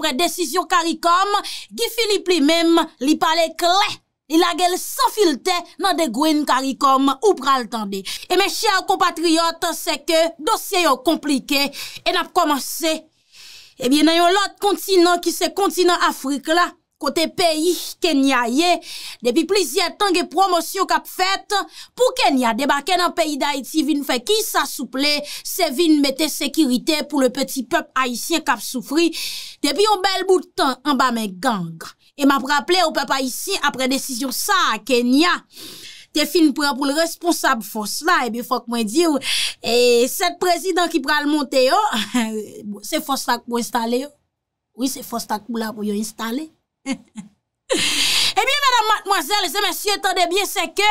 pre desisyon karikom, Gifilip li menm li pale kle, li la gel sanfilte nan de gwen karikom ou pral tande. E men chè ou kompatriot, se ke dosye yo komplike, en ap komanse, e bien nan yon lot kontinan ki se kontinan Afrika la, kote peyi Kenya ye, depi plizye tan ge promosyon kap fet, pou Kenya debake nan peyi da iti vin fe ki sa souple, se vin mette sekirite pou le peti pep aisyen kap soufri, depi yo bel boutan anba men gangre, e ma praple ou pep aisyen apre desisyon sa a Kenya, te fin pran pou l responsab fos la, e bi fok mwen diyo, e set prezident ki pral monte yo, se fos la pou installe yo, oui se fos la pou yo installe, Ebyen, eh madame, mademoiselle, zemensye, tandebyen, seke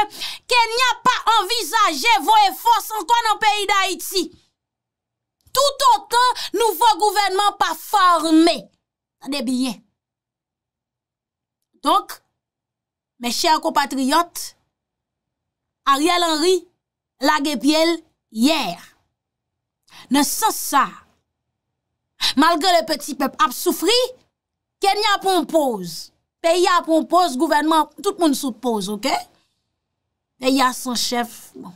Ken n'ya pa envizaje vo e fos antoan an peyi da iti Tout anton nou vo gouvenman pa formé Tandebyen Donk, me chèr kompatriyot Ariel Henry, la gebyel, yer Ne san sa Malge le peti pep ap soufri Kenya poun pose. Pe y a poun pose, gouvernement, tout moun sou pose, ok? Pe y a son chef, bon.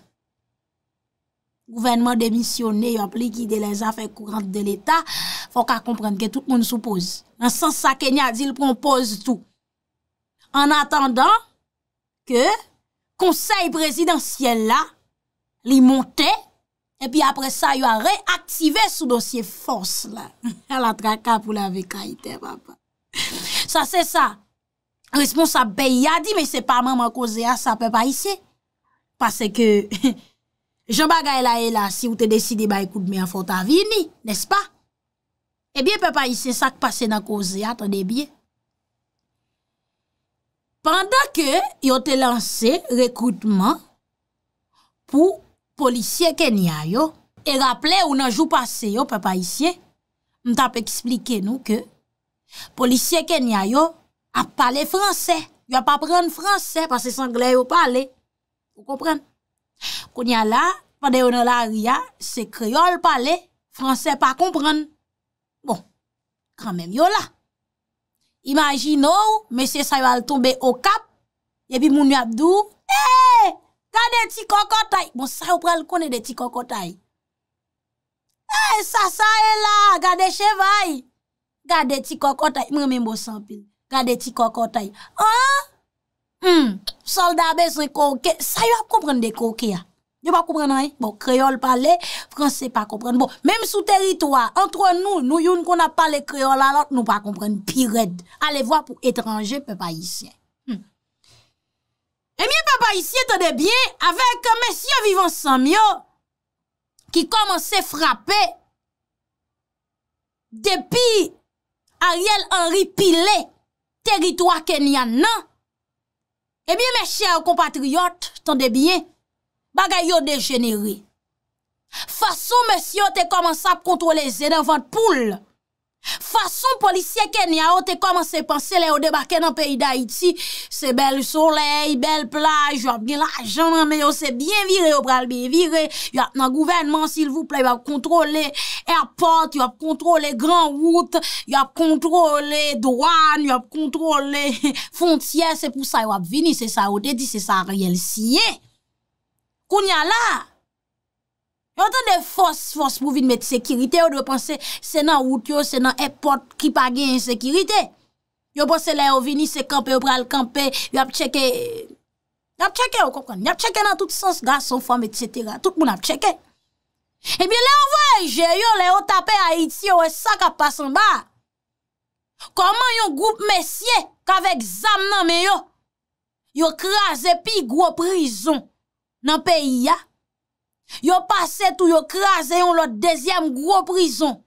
gouvernement demisyoné, yon pli ki de le zafè kourante de l'Etat, fok a komprende, ke tout moun sou pose. Nan sans sa Kenya, di l'poun pose tout. An atendan, ke, konsey presidensyèl la, li monte, e pi apre sa, yon reaktive sou dosye fons la. La traka pou la vekaitè, papa. Sa se sa Respons sa beya di Me se pa man man kozea sa pepa isye Pase ke Je bagay la e la si ou te deside Ba ekout me a fota vini Nespa E bie pepa isye sa ke pase nan kozea ton debye Pandan ke yo te lanse Rekoutman Po polisye ken ya yo E rapple ou nan jou pase yo Pepa isye Mta pe eksplike nou ke Polisye kenya yo ap pale franse, yo ap apren franse pase sangley yo pale. Ou kompren? Konya la, fande yon la aria, se kreyol pale, franse pa kompren. Bon, kranmen yo la. Imaji nou, mesye sa yon al tombe okap, yebi mouni abdou, eee, eh, gade ti kokotay, bon sa yon prel kone de ti kokotay. Eee, eh, sa sa e la, gade chevay, Gade ti kokotay, mwen men bo sanpil. Gade ti kokotay. An, solda bezre kouke, sa yo ap kompren de kouke ya. Yo pa kompren an, bon, kreol pale, franse pa kompren. Bon, menm sou teritwa, antre nou, nou youn kon ap pale kreol, alot nou pa kompren, pi red. Ale vwa pou etranje pepa isye. E miye pepa isye tade bien, avek messi yo vivan sanm yo, ki koman se frape, depi, Ariel Henry Pile, teritwa Kenyan nan. Ebyen eh mè chè ou kompatriot, jtandebyen, bagay yo degenere. Faso mè chè ou te komans ap kontroleze nan vant poule. Fason polisye ke ni aote koman se panse le yo debarke nan peyi da iti Se bel soley, bel plaj, yo ap gen la jan Me yo se bien vire, yo pral bi vire Yo ap nan gouvenman, sil vouple, yo ap kontrole Airport, yo ap kontrole gran wout Yo ap kontrole doan, yo ap kontrole fontye Se pou sa yo ap vini, se sa ote di, se sa riel siye Koun ya la Yon ten de fos fos pou vin met sekirite, yon dwe panse se nan wout yo, se nan epot ki pa gen sekirite. Yon bon se la yo vini se kampe, yo pral kampe, yon ap cheke, yon ap cheke, yon ap cheke nan tout sens, gas, son, fom, et cetera, tout moun ap cheke. Ebi le eh yon vweye, je yon le yon tape a iti, yon wey sa ka pasan ba. Koman yon goup mesye, kavek zam nan me yo, yo kras epi gwo prizon nan peyi ya, Yo pase tou yo kraze yon lot dezyam gwo prizon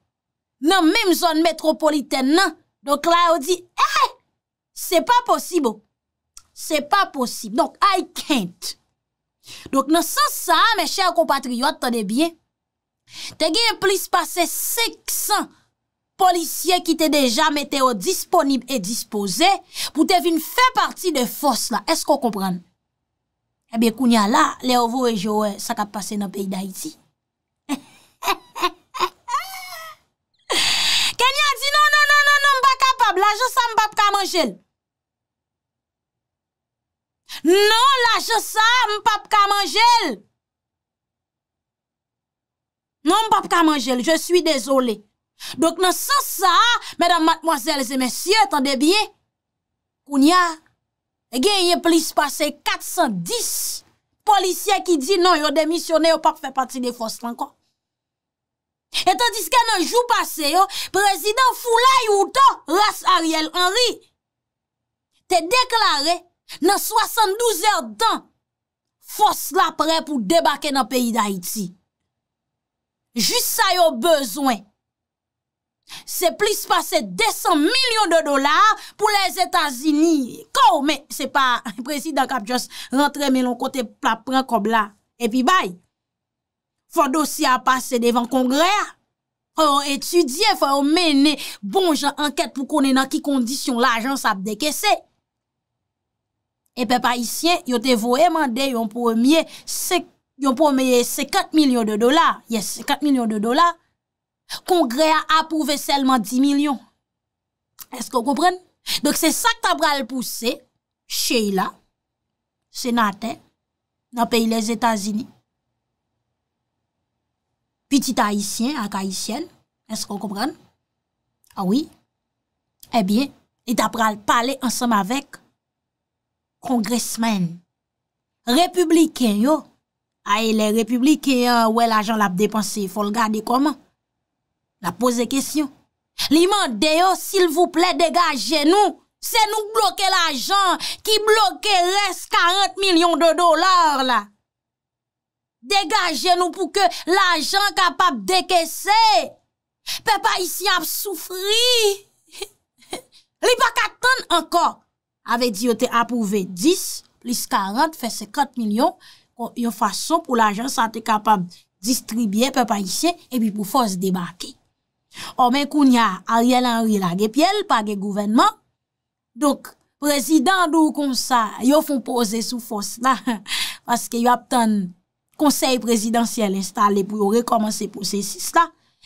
Nan menm zon metropoliten nan Donk la yo di, eh, se pa posibo Se pa posibo, donk I can't Donk nan san sa, men chèr kompatriyot, tade bien Te gen plis pase seksan Polisyen ki te deja mette yo disponib e dispose Pou te vin fe parti de fos la, esko kompran? Ebe eh Kounia la, le ovo e jowe sakap pase nou pey da iti. Ken ya di, non, non, non, non, non, mba kapab, la josa mbap kamangel. Non, la josa mbap kamangel. Non mbap kamangel, je suis dézolé. Dok nan sa sa, mbap mademoiselles et messieurs, tande bien, Kounia... E genye plis pase 410 polisye ki di non yo demisyone yo pape fe pati de fos lan kon. Etan diske nan jou pase yo, prezident Foulai ou to, Ras Ariel Henry, te deklare nan 72 er dan, fos la pre pou debake nan peyi da Haiti. Jus sa yo bezwen, Se plis pase 200 milyon de dolar pou les Etats-Unis. Kou men, se pa prezident kap jos rentre men loun kote plapren kob la. Epi bay, fwa dosi a pase devan kongre. Fwa ou etudye, fwa ou mene bon jan anket pou konen nan ki kondisyon la ajan sa ap deke se. Epi pa isyen, yo te vo emande yon pou emye se 4 milyon de dolar. Yes, 4 milyon de dolar. Kongre a apouve selman 10 milyon. Esko kompren? Dok se sak ta pral pousse, Cheila, Senaten, nan peyi les Etats-Unis. Petit Haitien, ak Haitien, esko kompren? Awi. Ebyen, li ta pral pale ansam avek Kongresmen. Republiken yo. Aye, le republiken, wè l'ajan l'ap depanse, fol gade koman? La pose kesyon, li mande yo sil vouple degaje nou, se nou bloke l'ajan ki bloke res 40 milyon de dolar la. Degaje nou pou ke l'ajan kapap dekesè, pe pa isi ap soufri. Li pa katan ankon, ave di yo te apouve 10 plus 40 fè 50 milyon, yo fason pou l'ajan sa te kapap distribye pe pa isi e bi pou fòs debakè. Omen koun ya Ariel Henry la ge pyele, pa ge gouvenman. Dok, prezident d'o kon sa, yo fon pose sou fos la. Paske yo aptan konsey prezidentiyel installe pou yo rekomansi pose si sla.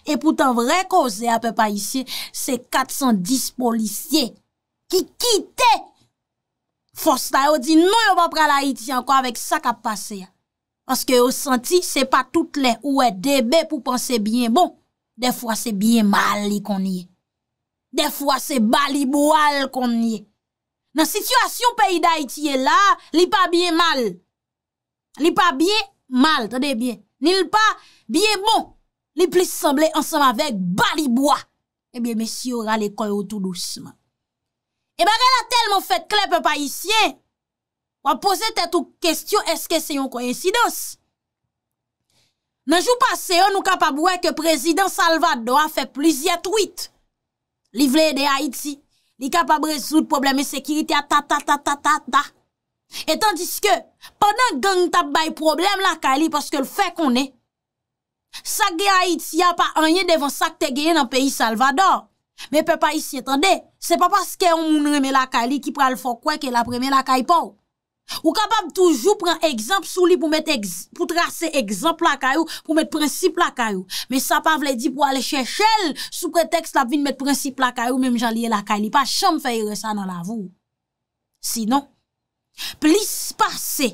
E pou tan vre koze apè pa isye, se 410 polisye ki kite fos la. Yo di nou yo pa pre la iti anko avek sa kap pase ya. Paske yo senti se pa tout le oue debe pou pense bien bon. De fwa se biye mal li konye. De fwa se bali boal konye. Nan situasyon peyida itye la, li pa biye mal. Li pa biye mal, tade biye. Ni li pa biye bon. Li plis semble ansam avek bali eh boa. Ebyen, mesi yo rale koyo tout douceman. Eh e bagan la tel mou fet klepe pa isye, wapose te tou kestyon eske se yon koyensi dosi. Nanjou pase yo nou kapab wè ke prezident Salvador a fè pliziet wit. Li vle de Haiti, li kapab rezout probleme sekiriti a ta ta ta ta ta ta ta. E Etan diske, padan gang tap bay probleme la Kali paske l fè konè. Sak ge Haiti ya pa anye devan sak te geye nan peyi Salvador. Me pe pa yi si etande, se pa paske yon moun reme la Kali ki pral fokwè ke la preme la Kaipaou. Ou kapap toujou pran egzamp sou li pou trase egzamp lakay ou, pou met prinsip lakay ou. Men sa pa vle di pou ale chè chèl sou pretext la vin met prinsip lakay ou, menm jan liye lakay li, pa chanm fèyre sa nan la vou. Sinon, plis pase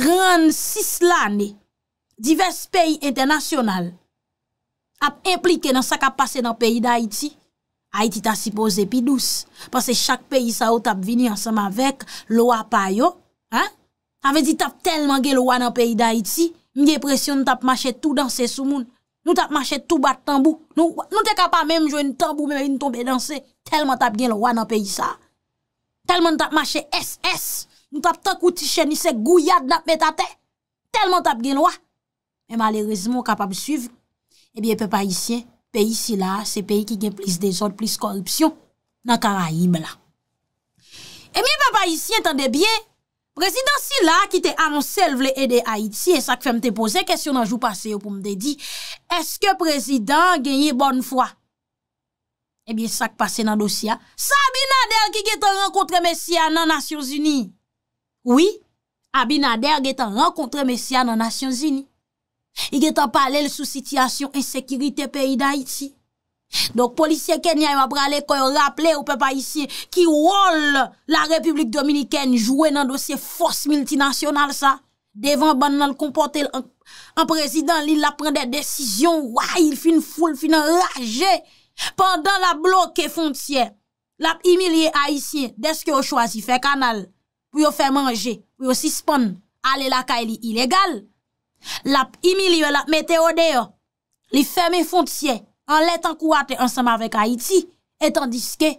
36 lane, divers peyi internasyonal ap implike nan sa kap pase nan peyi da iti, Haiti ta sipose pi douz. Pase chak peyi sa ou tap vini ansam avek, lo wapay yo. A ve di tap telman gen lo wana peyi da Haiti, mge presyon nou tap mache tout dansè sou moun. Nou tap mache tout bat tambou. Nou te kapamem jwen tambou mwen yon tombe dansè. Telman tap gen lo wana peyi sa. Telman tap mache SS. Nou tap tak ou tichè nisek gouyad nap metate. Telman tap gen lo wap. E malerizmo kapam suiv. E eh bi e pe pa yisyen. Peyi si la, se peyi ki gen plis de zot, plis korupsyon nan kara ime la. E mi papa yisi entande bien, prezident si la ki te anselle vle ede Haiti, e sak fe mte pose kesyon nan jou pase yo pou mte di, eske prezident genye bon fwa? E mi sak pase nan dosya, sa Abinader ki gen te renkontre mesya nan Nasyon Zini. Oui, Abinader gen te renkontre mesya nan Nasyon Zini. Ike tan pale sou sityasyon Insekirite peyi da iti Dok polisyen kenyay wap prale Koyon raple ou pe pa isye Ki wol la Republik Dominikene Jouen nan dosye fos multinasyonal sa Devan ban nan kompote An prezident li la prende Desisyon, waa il fin foul Fin an raje Pendan la bloke fontye La imilie a isye Deske yo chwazi fe kanal Puyo fe manje, puyo si spon Ale la ka ili ilegal Lap imilive lap meteode yo, li ferme fontye an letan kouate ansama vek Haiti, etan diske,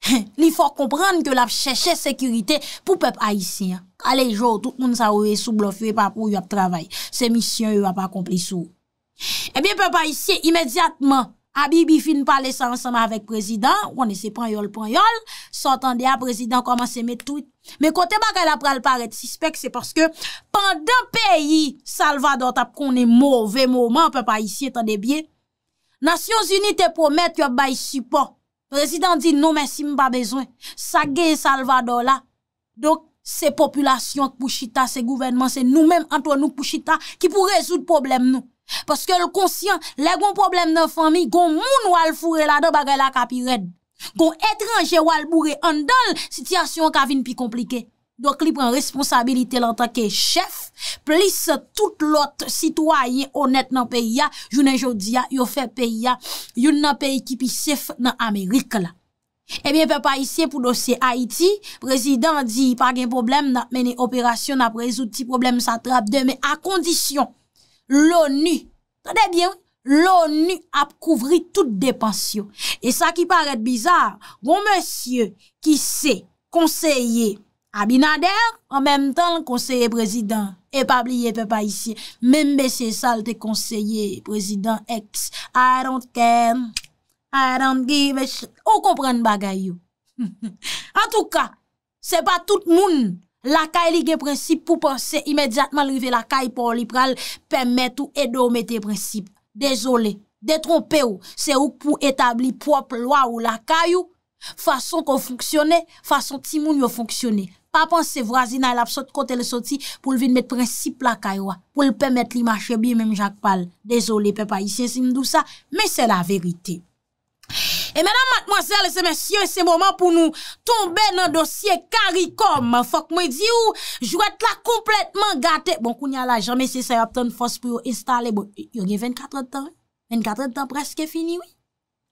li fok komprende ke lap cheche sekurite pou pep Haitien. Kale jo, tout moun sa ou e sou blofwe pa pou yo ap travay, se misyon yo ap akompli sou. Ebyen pep Haitien, imediatman... Abibi fin pale sa ansama avek prezident, wane se pan yol pan yol, sa otan de a prezident koman se met tout. Me kote ba ke la pral paret sispek, se paske pandan peyi Salvador tap konen mouve mouman, pe pa isi etan de bie. Nasyon zunite promet yo bayi supo, prezident di nou men si mba bezwen, sa gen Salvador la. Donk se populasyon k pou chita, se gouvenman, se nou men anto nou k pou chita, ki pou rezout problem nou. Paske l konsyen, le goun problem nan fami, goun moun wale fure la do bagay la kapi red. Goun etranje wale bourre andal, sityasyon kavin pi komplike. Dok li pren responsabilite lantan ke chef, plis tout lot sitwayen onet nan peya, jounen jodia, yon fe peya, yon nan pey ki pi sef nan Amerik la. Ebyen eh pe pa isye pou dosye Haiti, prezident di pa gen problem nan meni operasyon na prezouti problem sa trap deme a kondisyon. L'ONU, tade bien, l'ONU ap kouvri tout depansyon. E sa ki paret bizar, wou monsye ki se konseye Abinader, an menm tan konseye prezident, e pabliye pe pa isye. Menm besye salte konseye prezident ex. I don't care, I don't give a sh... Ou kompren bagayou. An tou ka, se pa tout moun... La kay li gen prinsip pou panse imedjatman li ve la kay pou li pral Pemmet ou edo ou mette prinsip Dezole, detrompe ou Se ou pou etabli pop lwa ou la kay ou Fason kon foksyone, fason ti moun yo foksyone Pa panse vwazina el ap sot kont el soti Poul vin mette prinsip la kay wwa Poul pemmet li mache bi menm jakpal Dezole, pe pa isye si mdou sa Men se la verite E menan matmozèl, se men syon se mouman pou nou tombe nan dosye karikom. Fok mwen di ou, jwè t'la kompletman gate. Bon, kou n'ya la jame se se ap ton fos pou yo installe. Yo gen 24 tan, 24 tan preske fini.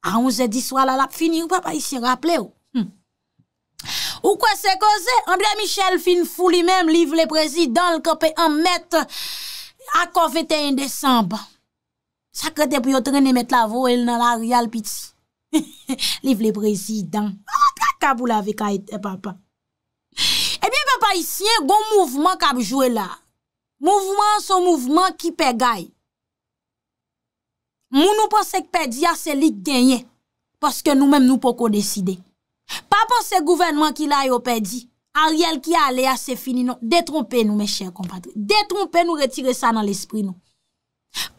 A 11 di swa la lap fini, ou pa pa yi se rapple hmm. ou. Ou kwen se koze, André Michel fin fou li men, liv le prezident l'kope en mette a kovete yon desanba. Sa kote pou yo trene mette la vò el nan la rial piti. Liv le prezidant ah, Kabou la vek a ete eh, papa E eh pi papa isye Gon mouvman kab jwe la Mouvman sou mouvman ki pe gay Moun nou pensek pedi a se lik genye Paske nou men nou poko deside Papa se gouvenman ki la yo pedi Ariel ki ale a ah, se fini non Detrompe nou me chèr kompadre Detrompe nou retire sa nan l'espri non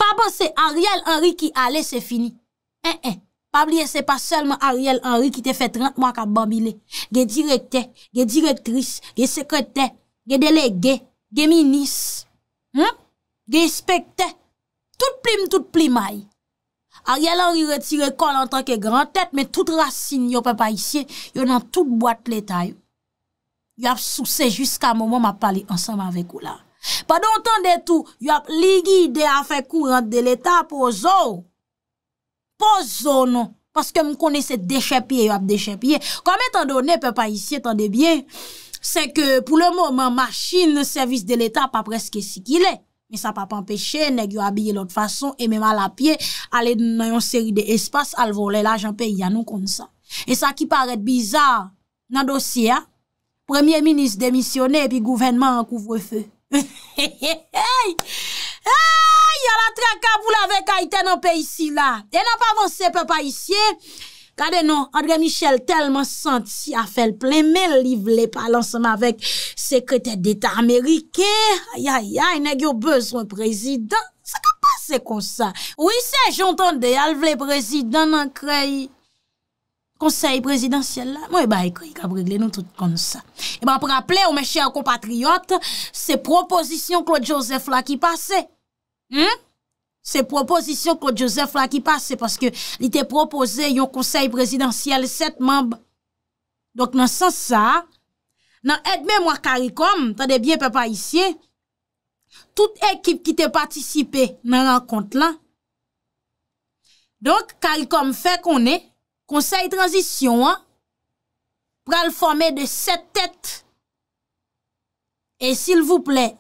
Papa se Ariel Henry ki ale se fini En eh, en Pabliye se pa selman Ariel Henry ki te fet 30 mwa ka bambile. Ge direkte, ge direktris, ge sekrete, ge delege, ge minis, ge ispekte. Tout plim, tout plim ay. Ariel Henry retire kon an tanke gran tet, men tout rasine yo pe pa isye, yo nan tout boate letay. Yo ap souse jusqu'a mouman ma pali ansanman vek ou la. Pa don ton de tou, yo ap ligi de afe kou rent de letay pou zo ou. Po zonon, paske m konese deche pye yo ap deche pye. Kom etan do ne pe pa isi etan de bie, se ke pou le mouman machine servis de l'Etat pa preske si ki le. Me sa pa pa empeshe, neg yo abye l'ot fason, e mem a la pye, ale nan yon seri de espas, alvole la janpe yano kon sa. E sa ki paret bizar nan dosye, premier minis demisyone, pi gouvenman an kouvre fey. Hei hei hei, hei, yal a tra ka bou lave ka ite nan pe isi la. E nan pa avanse pe pa isi e, kade nan Andre Michel telman santi a felpleme, li vle palan seman vek sekrete d'Etat Amerike, ayayay, ne gyo bezon prezident. Se ka pase konsa, ou ise jontande al vle prezident nan kreyi. Konsey presidansyel la, mwen ba ekoy kabregle nou tout kon sa. E ba ap rapple ou mè chè ou kompatriyot, se proposisyon Claude Joseph la ki pase. Se proposisyon Claude Joseph la ki pase, paske li te propose yon konsey presidansyel set mamb. Dok nan san sa, nan edmè mwa karikom, tadebyen pe pa isye, tout ekip ki te patisipe nan rakont la. Dok karikom fe konè, konsey transisyon an, pral formè de set tèt, et s'il vous plè,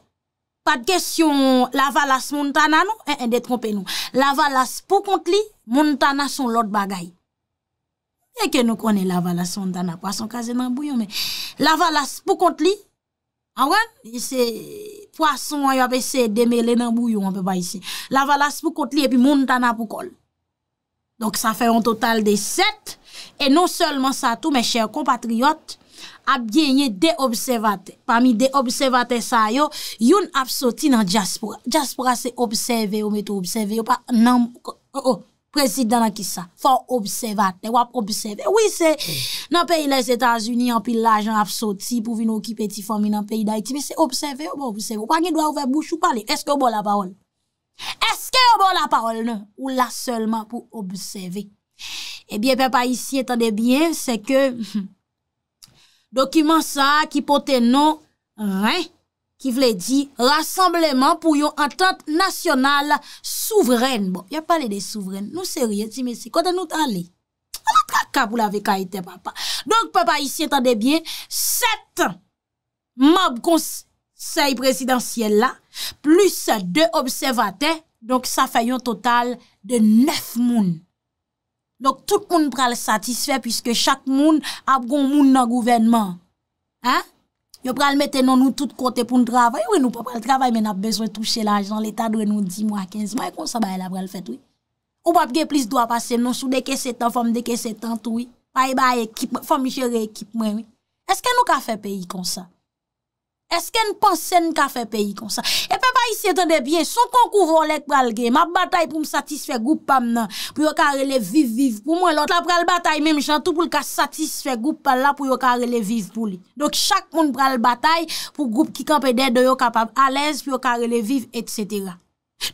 pa d'kesyon la valas moun tana nou, e, eh, e, eh, detrompe nou, la valas pou kont li, moun tana son lòt bagay, e ke nou konè la valas moun tana, pwason kaze nan bouyon men, la valas pou kont li, anwen, ah y se, pwason yo apè se demè le nan bouyon, anpe ba y se, la valas pou kont li, epi moun tana pou kol, anwen, Donk sa fe yon total de 7. E non solman sa tou, me chèr kompatriot, ap genye deobservate. Pa mi deobservate sa yo, yon ap soti nan diaspora. Diaspora se obseve yo, meto obseve yo, pa nan prezidana ki sa. Fa obsevate, wap obseve. Oui se, nan peyi les Etats-Unis, an pi la jan ap soti pou vi nou ki peti fomi nan peyi da iti. Se obseve yo, pa obseve yo, pa genye dwa ouve bouchou pale, eske yo bo la paon. Eske yo bon la parol nou? Ou la seulement pou obseve? Ebyen pepa isi etande bien se ke dokumen sa ki pote nou ren ki vle di rassembleman pou yon entente nasyonal souveren bon, yon pale de souveren nou se riyen ti mesi kote nou tale ane pra ka pou la ve ka eten papa donk pepa isi etande bien set mob konsi Sey presidansye la, plus de observate, donk sa fayon total de nef moun. Donk tout moun pral satisfe, pwiske chak moun ap goun moun nan gouvenman. Yo pral mette nou nou tout kote pou nou travay, ou e nou pral travay men ap bezwen touche l'ajan, l'etat dwen nou 10 moun, 15 moun, e kon sa baye la pral fet, oui. Ou pap ge plis dwa pase, nou sou deke 7 an, fom deke 7 an, fom je re ekip mwen, oui. Eske nou ka fe peyi kon sa? Eske n panse n ka fe peyi kon sa? E pe pa isi etan de bien, son kon kouvo lek pral ge, ma batay pou m satisfe goup pa m nan, pou yo ka rele viv viv pou mwen. Lot la pral batay men, jantou pou l ka satisfe goup pa la pou yo ka rele viv pou li. Donk chak moun pral batay pou goup ki kampede de yo kapab alez, pou yo ka rele viv, et cetera.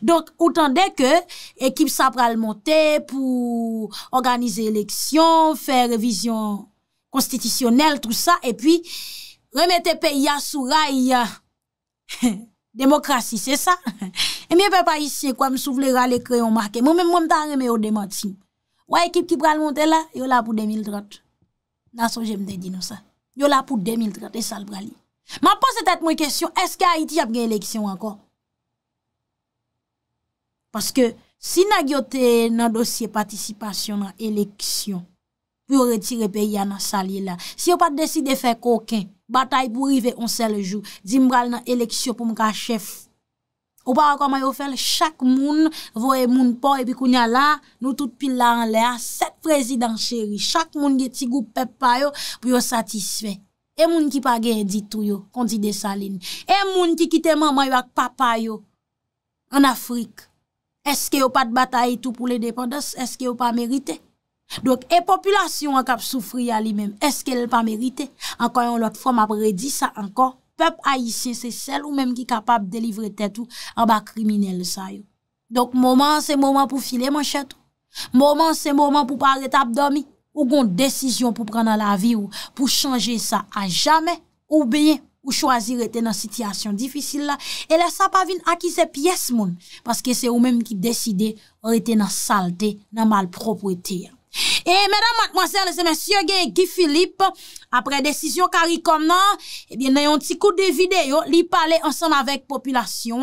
Donk, outan de ke ekip sa pral monte pou organize eleksyon, fer revizyon konstitisyonel, tout sa, et puis remete pe ya sou ray ya demokrasi, se sa. E mi pe pa isye kwa m soufle ray le kreyon marke, mou men mwen tan reme yo demoti. Woy ekip ki pral monte la, yo la pou 2030. Danson jemte di nou sa. Yo la pou 2030, e sal prali. Man pose tete mwen kesyon, eske a iti ap gen eleksyon anko? Paske, si nan gyo te nan dosye patisipasyon nan eleksyon, pou yo retire pe ya nan salye la, si yo pat deside fe koken, Batay pou rive, on se le jou. Zim bral nan eleksyon pou mka chef. Ou pa wakwa mayo fel, chak moun vwe moun po, epi kou nya la, nou tout pil la an le a, set prezident cheri, chak moun ge tigou pep payo pou yo satisfe. E moun ki pa genye ditou yo, kondide salin. E moun ki kite man mayo ak papa yo, an Afrik. Eske yo pat batay tou pou le depondos, eske yo pa merite. Donk epopulasyon ak ap soufri a li menm, eske l pa merite? Ankoyon lot fòm ap redi sa ankon, pep ayisyen se sel ou menm ki kapap delivre tèt ou anba kriminele sa yo. Donk mouman se mouman pou file manchè tou. Mouman se mouman pou pa ret ap domi. Ou gont desisyon pou prana la vi ou pou chanje sa a jame, ou bien ou chwazir rete nan sityasyon difisil la. E la sa pa vin akize piyes moun, paske se ou menm ki deside rete nan salte, nan malproprete ya. E mèdam mèdèm mwazèl, se mèsyò gen Gifilip apre desisyon Karikom nan e eh bè nan yon ti kout de videyo li pale ansan avèk populasyon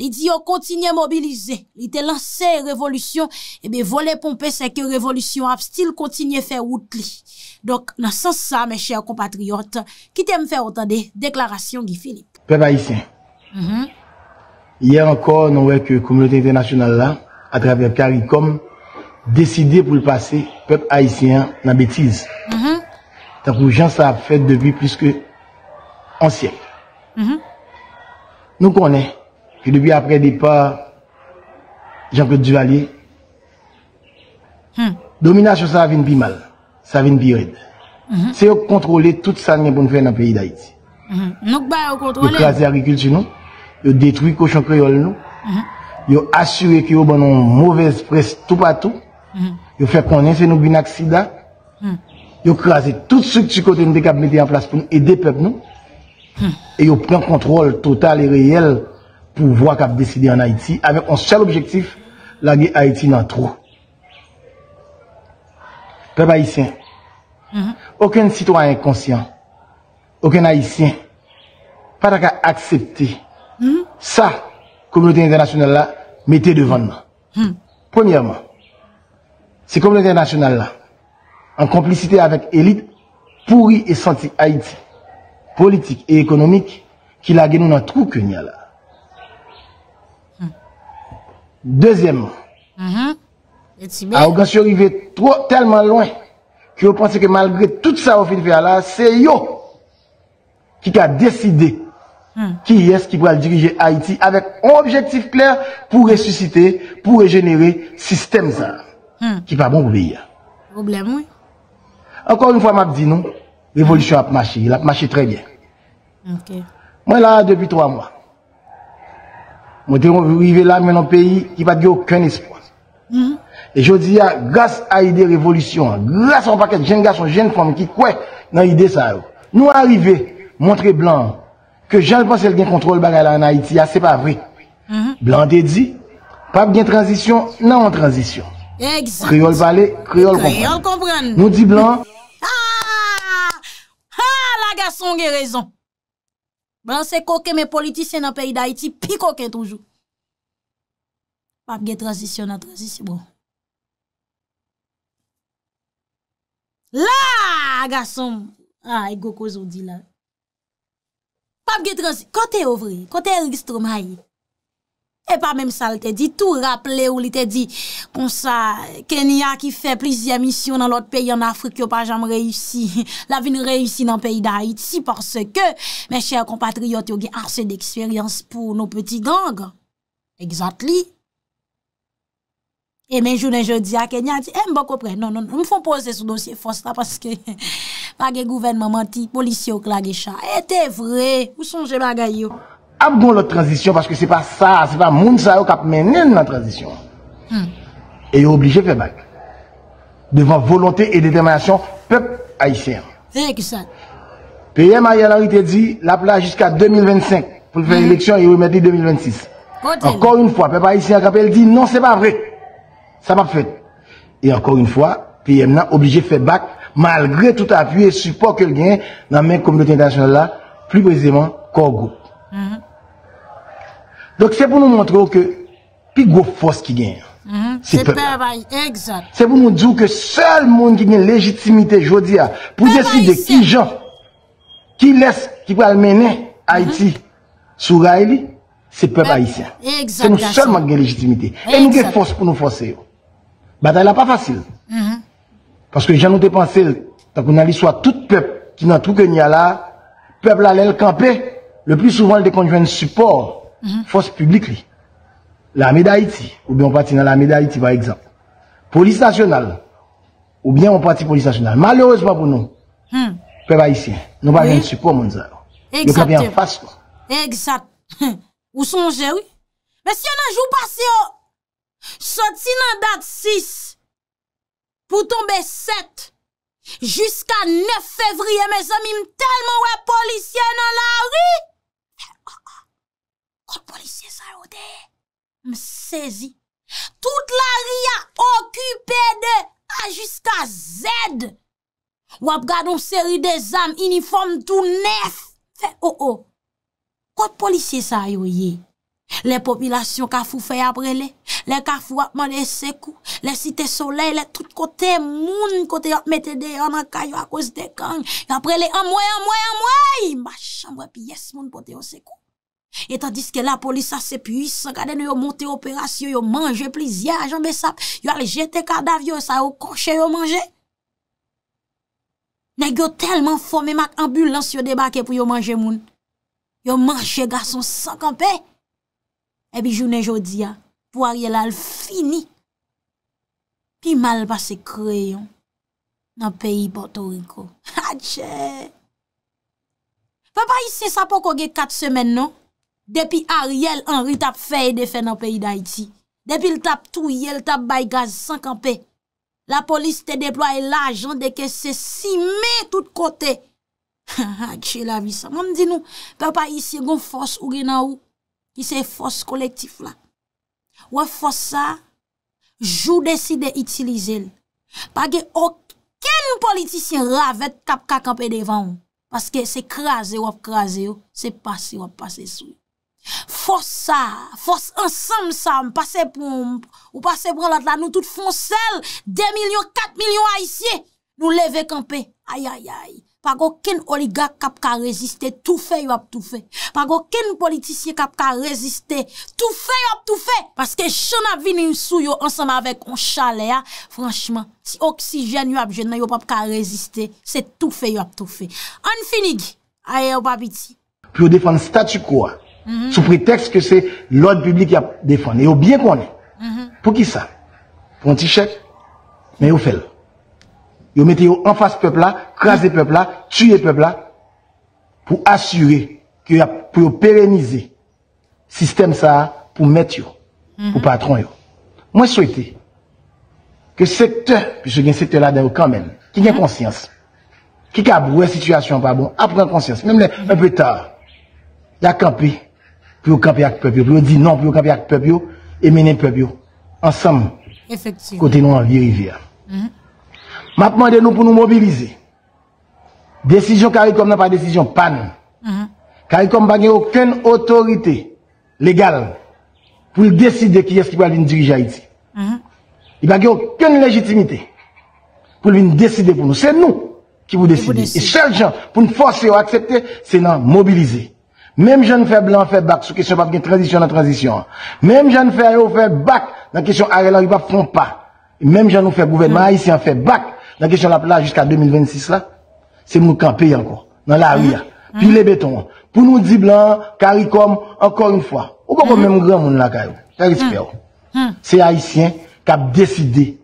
li di yo kontinye mobilize li te lanse revolutyon e eh bè vole pompe seke revolutyon ap stil kontinye fè wout li dok nan sans sa mè chèr kompatriot ki te m fè otande deklarasyon Gifilip Prepa mm-hmm. isè Yè ankon nou wèk koumulote nasyonal la atreve Karikom Décider pour le passer, peuple haïtien, la bêtise. Mm les gens, ça a fait depuis plus que siècle. Mhm. Nous connaissons que depuis après départ, Jean-Claude Duvalier, la mhm. domination, ça vient plus mal. Ça vient plus raide. Mhm. C'est contrôler tout ça que nous fait dans le pays d'Haïti. Nous bah, contrôler. Écraser l'agriculture, nous. Ils détruit le cochon créole, nous. Ils assuré qu'ils ont une mauvaise presse tout partout. Ils ont fait connaître nous un accident. Ils hmm. ont crasé toute structure que nous avons en place pour aider le peuple. Hmm. Et ils ont pris contrôle total et réel pour voir qu'ils décidé en Haïti avec un seul objectif, la guerre Haïti dans le Peuple haïtien, hmm. aucun citoyen conscient, aucun haïtien, pas accepter ça, communauté internationale là, mettez devant nous. Premièrement, c'est comme l'international là. En complicité avec élite, pourrie et senti Haïti, politique et économique, qui l'a gagné dans tout que là. Deuxièmement, mm -hmm. Mm-hmm. arrogance arrivé tellement loin que vous pensez que malgré tout ça, au fil de là, c'est yo qui a décidé hmm. qui est-ce qui va diriger Haïti avec un objectif clair pour ressusciter, pour régénérer système ça. Hmm. qui pas bon pour pays. Hein. Problème, oui. Encore une fois, m'a dis non, révolution a marché, il a marché très bien. Ok. Moi là, depuis trois mois, je suis là, mais dans le pays, qui n'y a aucun espoir. Hmm. Et je dis, ah, grâce à l'idée révolution, hein, grâce à un paquet de jeunes garçons, jeunes femmes qui croient dans l'idée ça, hein. nous à montrer blanc, que ne pense qu'il y a contrôle en Haïti, ah, c'est pas vrai. Hmm. Blanc dit, pas bien transition, non en transition. Kriol balè, kriol kompren. Nou di blan. Ha! Ha! La gason gen rezon. Blan se koke men politisyen nan peyi da iti, pi koken toujou. Pap gen transisyon nan transisyon. La! Bon. La gason. Ha! Ah, e goko zondi la. Pap gen transisyon. Kote ovre, kote en ristrom haye. E pa menm sa li te di, tou rapple ou li te di, kon sa Kenya ki fe plizye misyon nan lot peyi an Afrik yo pa jam reyusi, la vin reyusi nan peyi da Haiti, si parce ke men chè yon compatriot yo gen arse d'eksperyans pou nou peti gang. Exactly. E men jounen je di a Kenya, e eh, m bako pre, non, non, non, m fon pose sou dosye fos la, paske bagè gouverne maman ti, polisyo klage chan, e te vre, ou son jeme a gayo? ap parce lot que que pas ça c'est pas pas qui a mené dans la transition. Hmm. Et il est obligé de faire back. Devant volonté et détermination peuple haïtien. PM a sa? P.M. a te dit la place jusqu'à 2025, pour faire l'élection hmm. il et remettre 2026. Encore une fois, peuple haïtien haïtien el dit non, c'est pas vrai ça pas fait et encore une fois, P.M. obligé de faire bac malgré tout appui et support que le dans la communauté internationale là, plus précisément, Corgo. Donk se pou nou montre ou ke pi gwo fos ki gen yon. Se pou nou djou ke sol moun ki gen legitimite jodi a pou deside ki jan ki les ki kwa almenen Haiti sou rae li se pepe Haitien. Se nou sol moun ki gen legitimite. E nou gen fos pou nou fose yo. Bata la pa fasil. Paske jan nou de panse tan kon aliswa tout pepe ki nan tout gen yon la pepe la lèl kampe le plus souvan l de konjwen support Mhm. Fos publik li La Medayiti ou bi an pati nan la Medayiti Polis nasyonal Ou bi an pati polis nasyonal Malerez pa pou nou Pe ba isi, nou ba gen supo moun zaro Yon pa bi an pas Ou son jè wè Mè si yon anjou pas yo Soti nan dat 6 Pou tombe 7 Juska 9 fevriye Mè zemim telman wè Polisien nan la wè Kote polisye sa yo deye, m sezi. Tout la ri a okupede a jiska zed. Wap gadon seri de zan, uniform tou nef. Fe, o, oh, o, oh. kote polisye sa yo ye. Le popilasyon kafou fey apre le. Le kafou wap man e sekou. Le site soley, le tout kote moun kote yot metede yon akay yo akos de kang. Yon apre le an mway, an mway, an mway. Ma chan wap yes moun pote yo sekou. Etan diske la polis asepi 800 gaden yo monte operasyon, yo manje plizye ajan besap. Yo ale jete kardav yo, sa yo koshe yo manje. Nè gyo telman fome mak ambulans yo debake pou yo manje moun. Yo manje gason sankan pe. E bi jounen jodi a, pou a rielal fini. Pi mal bas se kreyon nan peyi boto rinko. Ha tche! Pe pa yi se sapo kogue kat semen non? Depi Ariel Henry tap fey defen an peyi da iti. Depi l tap touye, l tap bay gaz sankanpe. La polis te deploye la jan deke se sime tout kote. Ha ha, kye la vi sa. Man di nou, papa isye gon fos ou genan ou. Ise fos kolektif la. Ou fos sa, jou desi de itilize l. Pake okken politisyen ravet tap kakampe devan ou. Paseke se kraze ou ap kraze ou. Se pase ou ap pase sou. Fos sa, fos ansam sa, mpase pou, mpase pou lalat la nou tout fonsel, 2 milyon, 4 milyon a isye, nou leve kampè. Ay, ay, ay, pa go ken oligak kap ka reziste, toufe yop toufe. Pa go ken politisye kap ka reziste, toufe yop toufe. Paske chan avini msou yo ansam avèk on chale ya. Franchman, si oksijen yop jenè, yop ap ka reziste, se toufe yop toufe. An finig, aye yop apiti. Pyo defan statiko a. Mhm. Sous prétexte que c'est l'ordre public qui a défendu. Et au bien qu'on est. Mhm. Pour qui ça Pour un petit chèque Mais au fait. Vous mettez en face peuple là, craser peuple là, tuer peuple là, pour assurer que pour pérenniser système ça pour mettre mm pour patron Moi souhaiter que secteur, puisque un secteur là quand même, qui a mhm. conscience, qui a la situation pas bon, apprend conscience, même un peu tard, il a campé, pour camper avec peuple, pour dire non, pour camper avec peuple et mener peuple ensemble. Effectivement. Côté nous en vie rivière. Mm-hmm. Maintenant, nous pour nous mobiliser. Décision CARICOM n'a pas décision panne. Mm-hmm. CARICOM n'a aucune autorité légale pour décider qui est-ce qui va venir diriger Haïti. Mm-hmm. Il n'a aucune légitimité pour venir décider pour nous. C'est nous qui vous décidez. Et chaque gens, pour nous forcer à accepter, c'est nous mobiliser. Même jeune fait blanc fait bac sur question pas de transition dans transition. Même jeune fait fait bac dans question Ariel il pas font pas. Même jeune nous fait gouvernement hmm. haïtien fait bac dans question la plage jusqu'à 2026 là. C'est mon camper encore dans la rue. Hmm. Puis hmm. les bétons. Pour nous dire blanc, caricom encore une fois. Ou pas même grand monde là oh. C'est haïtien qui a décidé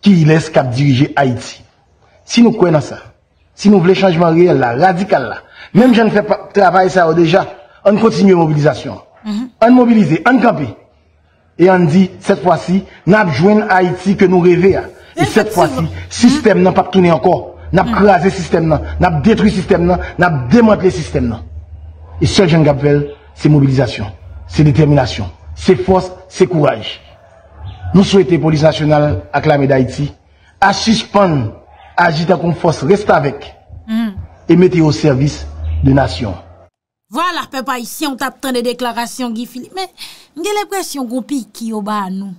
qui laisse cap diriger Haïti. Si nous croyons ça, si nous voulons changement réel là, radical là, même je ne fais pas travail ça déjà, on continue la mobilisation. Mhm. On mobilise, on campe. Et on dit, cette fois-ci, n'a joint Haïti que nous rêvons. Et cette fois-ci, le mhm. système n'a pas tourné encore. N'a a mhm. crasé le système, n'a a détruit le système, n'a a démantelé le système. Et ce que j'appelle, c'est mobilisation, c'est détermination, c'est force, c'est courage. Nous souhaitons, police nationale, acclamée d'Haïti, à suspendre, agiter comme force, reste avec et mettez au service de nation. Voilà, papa, ici on tape tant de déclarations, Guy Philippe. Mais, j'ai l'impression qu'on pique qui au bas nous.